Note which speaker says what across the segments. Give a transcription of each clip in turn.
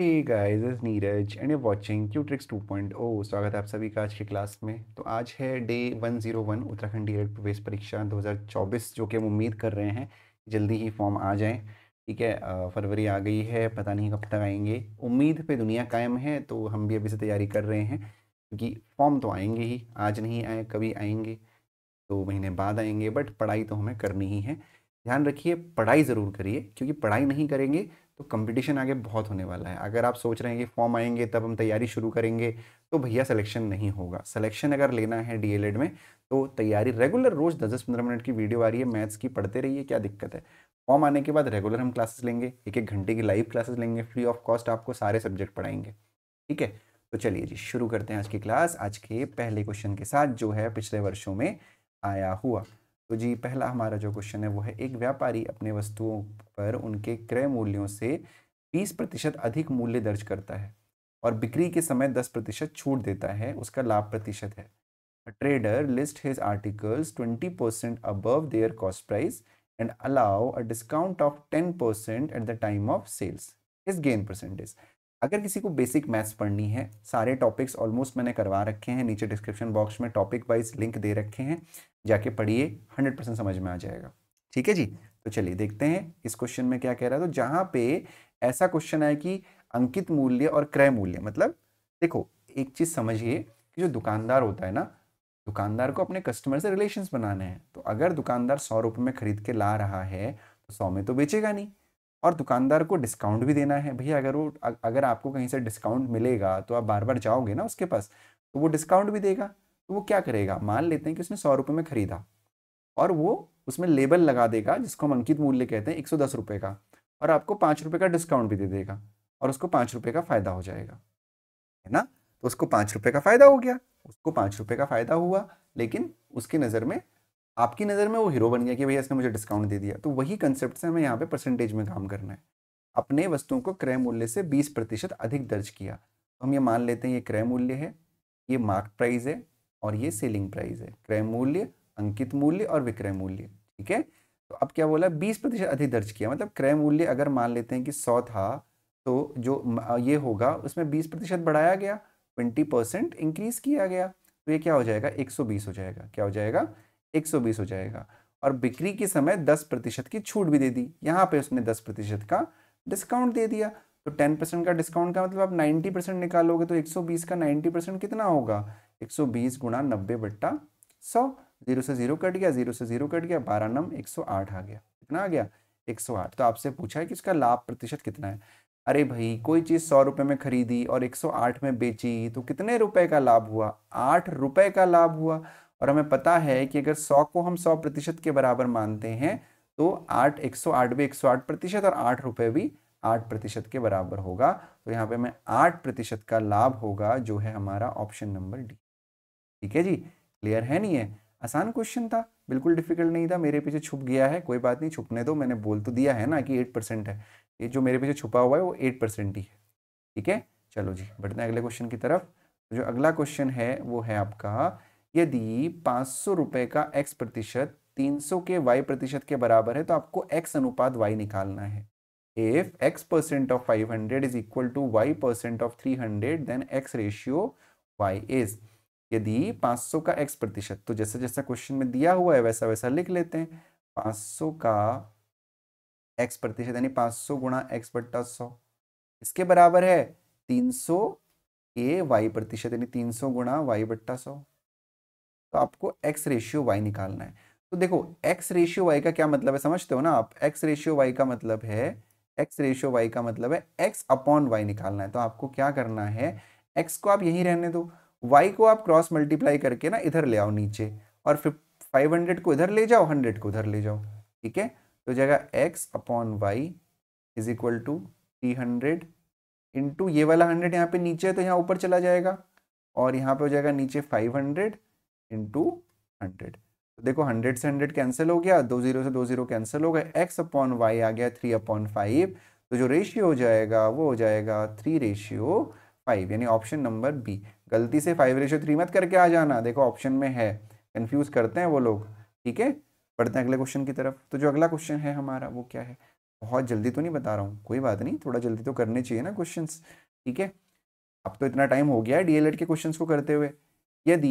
Speaker 1: Hey guys, is Neeraj and you watching Q 2.0 स्वागत है आप सभी का आज की क्लास में तो आज है डे 101 उत्तराखंड डी एड प्रवेश परीक्षा 2024 जो कि हम उम्मीद कर रहे हैं जल्दी ही फॉर्म आ जाए ठीक है फरवरी आ गई है पता नहीं कब तक आएंगे उम्मीद पे दुनिया कायम है तो हम भी अभी से तैयारी कर रहे हैं क्योंकि फॉर्म तो आएंगे ही आज नहीं आए कभी आएंगे दो तो महीने बाद आएंगे बट पढ़ाई तो हमें करनी ही है ध्यान रखिए पढ़ाई ज़रूर करिए क्योंकि पढ़ाई नहीं करेंगे तो कंपटीशन आगे बहुत होने वाला है अगर आप सोच रहे हैं कि फॉर्म आएंगे तब हम तैयारी शुरू करेंगे तो भैया सिलेक्शन नहीं होगा सिलेक्शन अगर लेना है डीएलएड में तो तैयारी रेगुलर रोज़ दस दस पंद्रह मिनट की वीडियो आ रही है मैथ्स की पढ़ते रहिए क्या दिक्कत है फॉर्म आने के बाद रेगुलर हम क्लासेस लेंगे एक एक घंटे की लाइव क्लासेस लेंगे फ्री ऑफ कॉस्ट आपको सारे सब्जेक्ट पढ़ाएंगे ठीक है तो चलिए जी शुरू करते हैं आज की क्लास आज के पहले क्वेश्चन के साथ जो है पिछले वर्षों में आया हुआ तो जी पहला हमारा जो क्वेश्चन है वो है एक व्यापारी अपने वस्तुओं पर उनके क्रय मूल्यों से 20 प्रतिशत अधिक मूल्य दर्ज करता है और बिक्री के समय 10 प्रतिशत छूट देता है उसका लाभ प्रतिशत है trader list his articles 20 percent above their cost price and allow a discount of 10 percent at the time of sales is gain percentage अगर किसी को बेसिक मैथ्स पढ़नी है सारे टॉपिक्स ऑलमोस्ट मैंने करवा रखे हैं नीचे डिस्क्रिप्शन बॉक्स में टॉपिक वाइज लिंक दे रखे हैं जाके पढ़िए हंड्रेड परसेंट समझ में आ जाएगा ठीक है जी तो चलिए देखते हैं इस क्वेश्चन में क्या कह रहा है तो जहाँ पे ऐसा क्वेश्चन आए कि अंकित मूल्य और क्रय मूल्य मतलब देखो एक चीज़ समझिए कि जो दुकानदार होता है ना दुकानदार को अपने कस्टमर से रिलेशन बनाने हैं तो अगर दुकानदार सौ रुपये में खरीद के ला रहा है तो सौ में तो बेचेगा नहीं और दुकानदार को डिस्काउंट भी देना है भैया अगर वो अगर आपको कहीं से डिस्काउंट मिलेगा तो आप बार बार जाओगे ना उसके पास तो वो डिस्काउंट भी देगा तो वो क्या करेगा मान लेते हैं कि उसने सौ रुपये में ख़रीदा और वो उसमें लेबल लगा देगा जिसको हम अंकित मूल्य कहते हैं एक सौ दस रुपये का और आपको पाँच रुपये का डिस्काउंट भी दे देगा और उसको पाँच रुपये का फ़ायदा हो जाएगा है ना तो उसको पाँच रुपये का फ़ायदा हो गया उसको पाँच रुपये का फ़ायदा हुआ लेकिन उसकी नज़र में आपकी नज़र में वो हीरो बन गया कि भैया इसने मुझे डिस्काउंट दे दिया तो वही कंसेप्ट से हमें यहाँ पे परसेंटेज में काम करना है अपने वस्तुओं को क्रय मूल्य से 20 प्रतिशत अधिक दर्ज किया तो हम ये मान लेते हैं ये क्रय मूल्य है ये मार्क प्राइस है और ये सेलिंग प्राइस है क्रय मूल्य अंकित मूल्य और विक्रय मूल्य ठीक है तो अब क्या बोला बीस प्रतिशत अधिक दर्ज किया मतलब क्रय मूल्य अगर मान लेते हैं कि सौ था तो जो ये होगा उसमें बीस प्रतिशत बढ़ाया गया ट्वेंटी परसेंट इंक्रीज किया गया तो ये क्या हो जाएगा एक सौ बीस हो जाएगा क्या हो जाएगा 120 हो जाएगा और बिक्री के समय 10 प्रतिशत की छूट भी दे दी यहाँ पे उसने 10 प्रतिशत का डिस्काउंट दे दिया तो 10 परसेंट का डिस्काउंट का मतलब आप 90 परसेंट निकालोगे तो 120 का 90 परसेंट कितना होगा 120 गुणा नब्बे बट्टा सौ जीरो से जीरो कट गया जीरो से जीरो कट गया बारह नम आठ आ गया कितना आ गया आठ तो आपसे पूछा है कि उसका लाभ प्रतिशत कितना है अरे भाई कोई चीज़ सौ रुपये में खरीदी और आठ में बेची तो कितने रुपए का लाभ हुआ आठ रुपए का लाभ हुआ और हमें पता है कि अगर सौ को हम सौ प्रतिशत के बराबर मानते हैं तो आठ एक सौ आठ भी एक सौ आठ प्रतिशत और आठ रुपये भी आठ प्रतिशत के बराबर होगा तो यहाँ पे हमें आठ प्रतिशत का लाभ होगा जो है हमारा ऑप्शन नंबर डी ठीक है जी क्लियर है नहीं है आसान क्वेश्चन था बिल्कुल डिफिकल्ट नहीं था मेरे पीछे छुप गया है कोई बात नहीं छुपने दो मैंने बोल तो दिया है ना कि एट परसेंट है ये जो मेरे पीछे छुपा हुआ है वो एट परसेंट ही है ठीक है चलो जी बढ़ते हैं अगले क्वेश्चन की तरफ जो अगला क्वेश्चन है वो है आपका यदि पाँच सौ रुपये का एक्स प्रतिशत तीन सौ के वाई प्रतिशत के बराबर है तो आपको एक्स अनुपात वाई निकालना है if x percent of 500 is equal to y percent of 300 then x ratio y is यदि 500 का x प्रतिशत तो जैसा जैसा क्वेश्चन में दिया हुआ है वैसा वैसा लिख लेते हैं 500 का x प्रतिशत यानी 500 गुणा एक्स बट्टा सौ इसके बराबर है 300 ए वाई प्रतिशत यानी 300 गुणा वाई बट्टा सौ तो आपको एक्स रेशियो वाई निकालना है तो देखो एक्स रेशियो वाई का क्या मतलब है समझते हो ना आप एक्स रेशियो वाई का मतलब है एक्स रेशियो वाई का मतलब है एक्स अपॉन वाई निकालना है तो आपको क्या करना है एक्स को आप यहीं रहने दो वाई को आप क्रॉस मल्टीप्लाई करके ना इधर ले आओ नीचे और फाइव हंड्रेड को इधर ले जाओ हंड्रेड को उधर ले जाओ ठीक है तो जगह x upon y is equal to three hundred into ये वाला हंड्रेड यहाँ पे नीचे है तो यहाँ ऊपर चला जाएगा और यहाँ पे हो जाएगा नीचे फाइव हंड्रेड इंटू हंड्रेड तो देखो हंड्रेड से हंड्रेड कैंसिल हो गया दो जीरो से दो जीरो कैंसिल हो गए एक्स अपॉन वाई आ गया थ्री अपॉन फाइव तो जो रेशियो हो जाएगा वो हो जाएगा थ्री रेशियो फाइव यानी ऑप्शन नंबर बी गलती से फाइव रेशियो थ्री मत करके आ जाना देखो ऑप्शन में है कन्फ्यूज़ करते हैं वो लोग ठीक है पढ़ते हैं अगले क्वेश्चन की तरफ तो जो अगला क्वेश्चन है हमारा वो क्या है बहुत जल्दी तो नहीं बता रहा हूँ कोई बात नहीं थोड़ा जल्दी तो करने चाहिए ना क्वेश्चन ठीक है अब तो इतना टाइम हो गया है डीएलएड के क्वेश्चंस को करते हुए यदि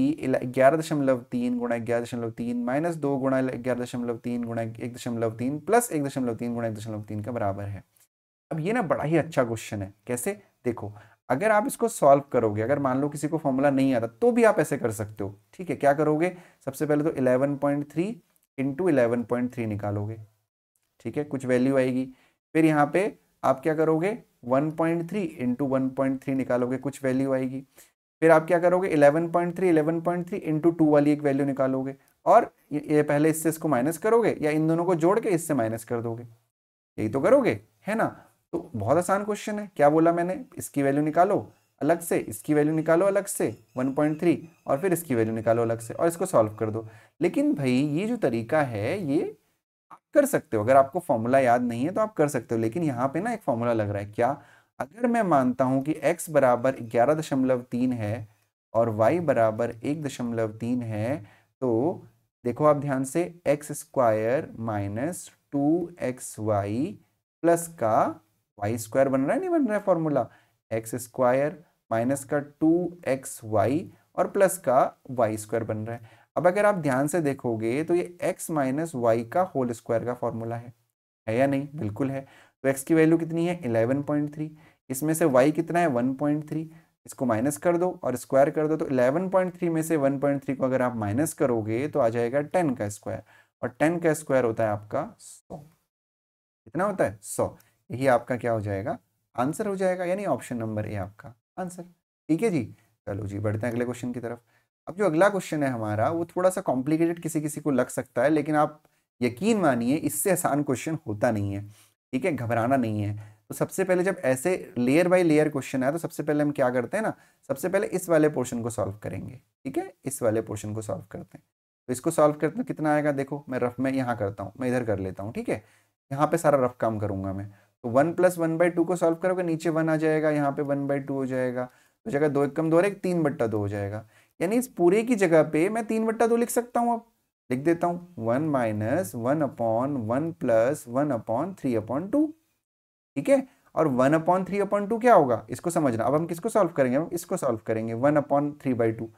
Speaker 1: ग्यारह दशमलव तीन गुणा ग्यारह दशमलव तीन माइनस दो गुणा ग्यारह दशमलव तीन गुणा एक दशमलव तीन प्लस एक दशमलव तीन गुणा एक दशमलव तीन का बराबर है अब ये ना बड़ा ही अच्छा क्वेश्चन है कैसे देखो अगर आप इसको सॉल्व करोगे अगर मान लो किसी को फॉर्मूला नहीं आता तो भी आप ऐसे कर सकते हो ठीक है क्या करोगे सबसे पहले तो eleven point three into eleven point three निकालोगे ठीक है कुछ वैल्यू आएगी फिर यहाँ पे आप क्या करोगे one point three into one point three निकालोगे कुछ वैल्यू आएगी फिर आप क्या करोगे 11.3 11.3 इंटू टू वाली एक वैल्यू निकालोगे और ये पहले इससे इसको माइनस करोगे या इन दोनों को जोड़ के इससे माइनस कर दोगे यही तो करोगे है ना तो बहुत आसान क्वेश्चन है क्या बोला मैंने इसकी वैल्यू निकालो अलग से इसकी वैल्यू निकालो अलग से 1.3 और फिर इसकी वैल्यू निकालो अलग से और इसको सॉल्व कर दो लेकिन भाई ये जो तरीका है ये आप कर सकते हो अगर आपको फॉर्मूला याद नहीं है तो आप कर सकते हो लेकिन यहाँ पे ना एक फॉर्मूला लग रहा है क्या अगर मैं मानता हूं कि x बराबर ग्यारह दशमलव तीन है और y बराबर एक दशमलव तीन है तो देखो आप ध्यान से x square minus two x y plus का वाई स्क्वायर बन रहा है नहीं बन रहा है फॉर्मूला एक्स स्क्वायर माइनस का टू एक्स वाई और प्लस का वाई स्क्वायर बन रहा है अब अगर आप ध्यान से देखोगे तो ये एक्स माइनस वाई का होल स्क्वायर का फॉर्मूला है है या नहीं बिल्कुल है तो एक्स की वैल्यू कितनी है इलेवन पॉइंट थ्री इसमें से वाई कितना है वन पॉइंट थ्री इसको माइनस कर दो और स्क्वायर कर दो तो इलेवन पॉइंट थ्री में से वन पॉइंट थ्री को अगर आप माइनस करोगे तो आ जाएगा टेन का स्क्वायर और टेन का स्क्वायर होता है आपका सौ कितना होता है सौ यही आपका क्या हो जाएगा आंसर हो जाएगा यानी ऑप्शन नंबर ए आपका आंसर ठीक है जी चलो जी बढ़ते हैं अगले क्वेश्चन की तरफ अब जो अगला क्वेश्चन है हमारा वो थोड़ा सा कॉम्प्लिकेटेड किसी किसी को लग सकता है लेकिन आप यकीन मानिए इससे आसान क्वेश्चन होता नहीं है ठीक है घबराना नहीं है तो सबसे पहले जब ऐसे लेयर बाय लेयर क्वेश्चन आया तो सबसे पहले हम क्या करते हैं ना सबसे पहले इस वाले पोर्शन को सॉल्व करेंगे ठीक है इस वाले पोर्शन को सॉल्व करते हैं तो इसको सॉल्व करते कितना आएगा देखो मैं रफ में यहाँ करता हूँ मैं इधर कर लेता हूँ ठीक है यहाँ पे सारा रफ काम करूंगा मैं तो one plus one by two को सॉल्व करोगे नीचे वन आ जाएगा यहाँ पे वन बाई टू हो जाएगा तो जगह दो एक कम दो एक तीन बट्टा दो हो जाएगा यानी इस पूरे की जगह पे मैं तीन बट्टा दो लिख सकता हूँ अब लिख देता हूं one minus one upon one plus one upon three upon two ठीक है और one upon three upon two क्या होगा इसको समझना अब हम किसको सॉल्व करेंगे हम इसको सॉल्व करेंगे one upon three by two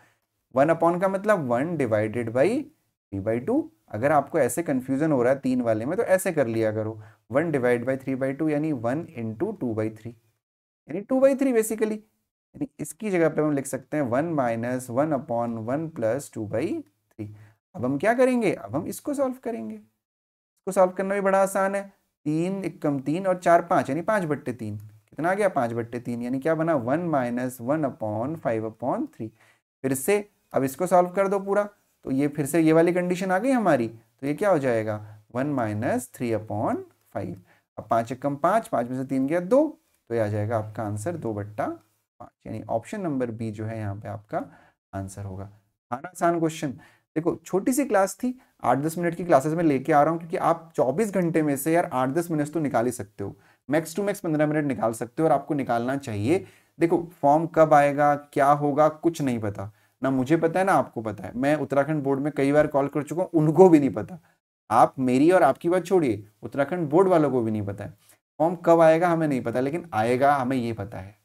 Speaker 1: one upon का मतलब one divided by three by two अगर आपको ऐसे कंफ्यूजन हो रहा है तीन वाले में तो ऐसे कर लिया करो one divide by three by two यानी one into two by three यानी टू बाई थ्री बेसिकली यानी इसकी जगह पे हम लिख सकते हैं one minus one upon one plus two by three अब हम क्या करेंगे अब हम इसको सॉल्व करेंगे इसको सॉल्व करना भी बड़ा आसान है तीन एक तीन और चार पाँच यानी पाँच बट्टे तीन कितना आ गया पाँच बट्टे तीन यानी क्या बना one minus one upon five upon three फिर से अब इसको सॉल्व कर दो पूरा तो ये फिर से ये वाली कंडीशन आ गई हमारी तो ये क्या हो जाएगा one minus three upon five अब पाँच एक पाँच पाँच में से तीन गया दो तो ये आ जाएगा आपका आंसर दो बट्टा पाँच यानी ऑप्शन नंबर बी जो है यहाँ पे आपका आंसर होगा आना आसान क्वेश्चन देखो छोटी सी क्लास थी आठ दस मिनट की क्लासेस में लेके आ रहा हूँ क्योंकि आप चौबीस घंटे में से यार आठ दस मिनट तो निकाल ही सकते हो मैक्स टू मैक्स पंद्रह मिनट निकाल सकते हो और आपको निकालना चाहिए देखो फॉर्म कब आएगा क्या होगा कुछ नहीं पता ना मुझे पता है ना आपको पता है मैं उत्तराखंड बोर्ड में कई बार कॉल कर चुका हूँ उनको भी नहीं पता आप मेरी और आपकी बात छोड़िए उत्तराखंड बोर्ड वालों को भी नहीं पता है फॉर्म कब आएगा हमें नहीं पता लेकिन आएगा हमें ये पता है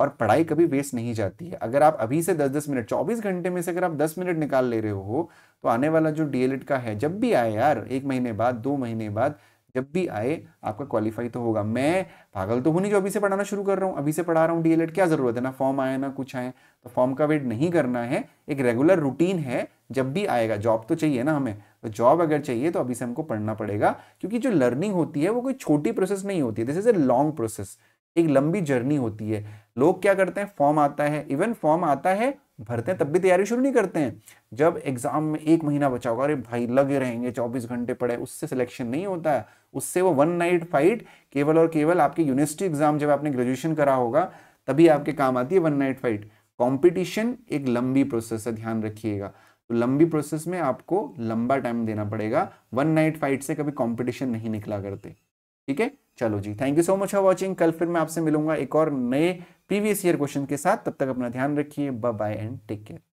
Speaker 1: और पढ़ाई कभी वेस्ट नहीं जाती है अगर आप अभी से 10-10 मिनट 24 घंटे में से अगर आप 10 मिनट निकाल ले रहे हो तो आने वाला जो डीएलएड का है जब भी आए यार एक महीने बाद दो महीने बाद जब भी आए आपका क्वालिफाई तो होगा मैं पागल तो हूँ नहीं जो अभी से पढ़ाना शुरू कर रहा हूँ अभी से पढ़ा रहा हूँ डीएलएड क्या ज़रूरत है ना फॉर्म आए ना कुछ आए तो फॉर्म का वेट नहीं करना है एक रेगुलर रूटीन है जब भी आएगा जॉब तो चाहिए ना हमें तो जॉब अगर चाहिए तो अभी से हमको पढ़ना पड़ेगा क्योंकि जो लर्निंग होती है वो कोई छोटी प्रोसेस नहीं होती है this is a long process एक लंबी जर्नी होती है लोग क्या करते हैं फॉर्म आता है इवन फॉर्म आता है भरते हैं तब भी तैयारी शुरू नहीं करते हैं जब एग्जाम में एक महीना बचा होगा अरे भाई लगे रहेंगे 24 घंटे पड़े उससे सिलेक्शन नहीं होता है उससे वो वन नाइट फाइट केवल और केवल आपके यूनिवर्सिटी एग्जाम जब आपने ग्रेजुएशन करा होगा तभी आपके काम आती है वन नाइट फाइट कॉम्पिटिशन एक लंबी प्रोसेस है ध्यान रखिएगा तो लंबी प्रोसेस में आपको लंबा टाइम देना पड़ेगा वन नाइट फाइट से कभी कॉम्पिटिशन नहीं निकला करते ठीक है चलो जी thank you so much for watching कल फिर मैं आपसे मिलूंगा एक और नए प्रीवियस ईयर क्वेश्चन के साथ तब तक अपना ध्यान रखिए bye bye and take care